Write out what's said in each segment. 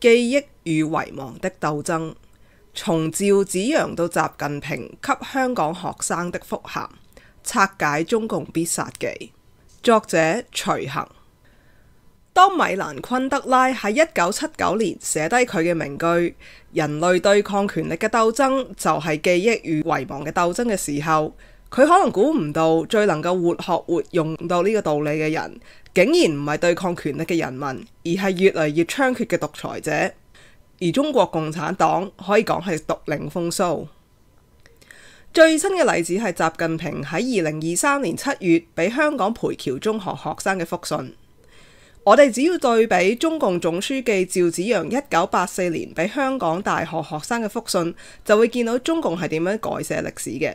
记忆与遗忘的斗争，从赵紫阳到习近平给香港学生的复函，拆解中共必杀技。作者徐恒。当米兰昆德拉喺一九七九年写低佢嘅名句：人类对抗权力嘅斗争就系记忆与遗忘嘅斗争嘅时候。佢可能估唔到，最能够活学活用到呢个道理嘅人，竟然唔系对抗权力嘅人民，而系越嚟越猖獗嘅独裁者。而中国共产党可以讲系独领风骚。最新嘅例子系习近平喺二零二三年七月俾香港培侨中学学生嘅复信。我哋只要对比中共总书记赵子阳一九八四年俾香港大学学生嘅复信，就会见到中共系点样改写历史嘅。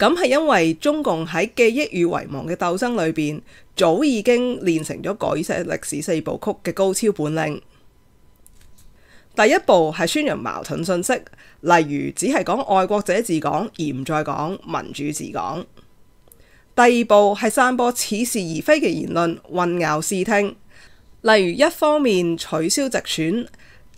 咁系因为中共喺记忆与遗忘嘅斗争里边，早已经练成咗改写历史四部曲嘅高超本领。第一部系宣扬矛盾信息，例如只系讲爱国者自讲而唔再讲民主自讲。第二部系散播似是而非嘅言论，混淆视听，例如一方面取消直选。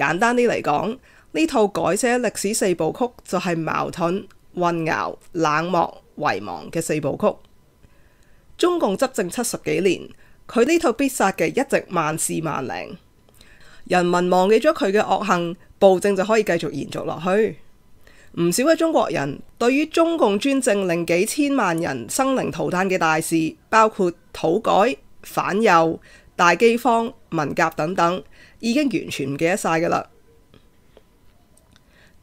简单啲嚟讲，呢套改写历史四部曲就系矛盾、混淆、冷漠、遗忘嘅四部曲。中共执政七十几年，佢呢套必杀嘅一直万事万灵，人民忘记咗佢嘅恶行，暴政就可以继续延续落去。唔少嘅中国人对于中共专政令几千万人生灵涂炭嘅大事，包括土改、反右。大机方、文革等等，已经完全唔记得晒噶啦。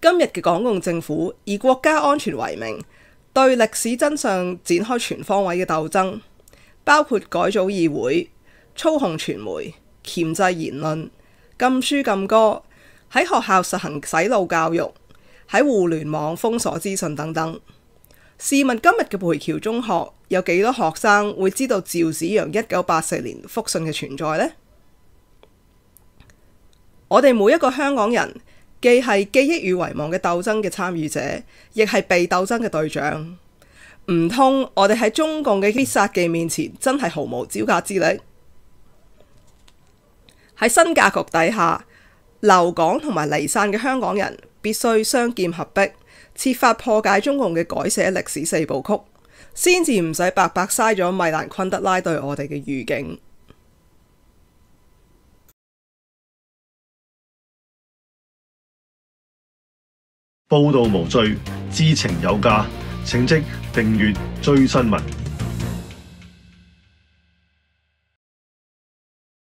今日嘅港共政府以国家安全为名，对历史真相展开全方位嘅斗争，包括改组议会、操控传媒、钳制言论、禁书禁歌，喺学校实行洗脑教育，喺互联网封锁资讯等等。試問今日嘅培橋中學有幾多學生會知道趙子阳一九八四年復信嘅存在呢？我哋每一個香港人，既係記憶與遺忘嘅鬥爭嘅參與者，亦係被鬥爭嘅對象。唔通我哋喺中共嘅必殺技面前真係毫無招架之力？喺新格局底下，留港同埋離散嘅香港人必須相劍合璧。設法破解中共嘅改寫歷史四部曲，先至唔使白白嘥咗米蘭昆德拉對我哋嘅預警。報道無罪，知情有价，請即訂閱追新聞。